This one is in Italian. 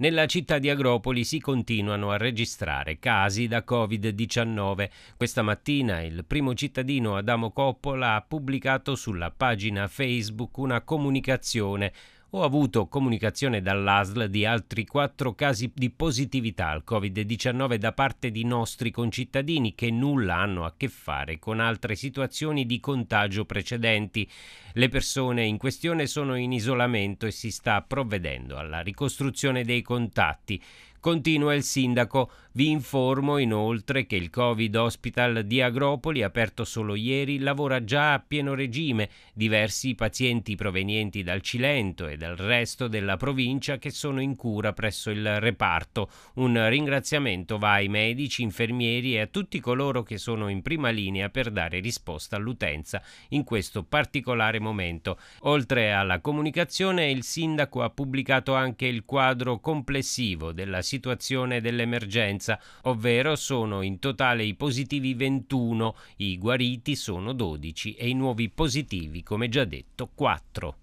Nella città di Agropoli si continuano a registrare casi da Covid-19. Questa mattina il primo cittadino Adamo Coppola ha pubblicato sulla pagina Facebook una comunicazione ho avuto comunicazione dall'ASL di altri quattro casi di positività al Covid-19 da parte di nostri concittadini che nulla hanno a che fare con altre situazioni di contagio precedenti. Le persone in questione sono in isolamento e si sta provvedendo alla ricostruzione dei contatti. Continua il sindaco. Vi informo inoltre che il Covid Hospital di Agropoli, aperto solo ieri, lavora già a pieno regime. Diversi pazienti provenienti dal Cilento e dal resto della provincia che sono in cura presso il reparto. Un ringraziamento va ai medici, infermieri e a tutti coloro che sono in prima linea per dare risposta all'utenza in questo particolare momento. Oltre alla comunicazione, il sindaco ha pubblicato anche il quadro complessivo della situazione situazione dell'emergenza, ovvero sono in totale i positivi 21, i guariti sono 12 e i nuovi positivi, come già detto, 4.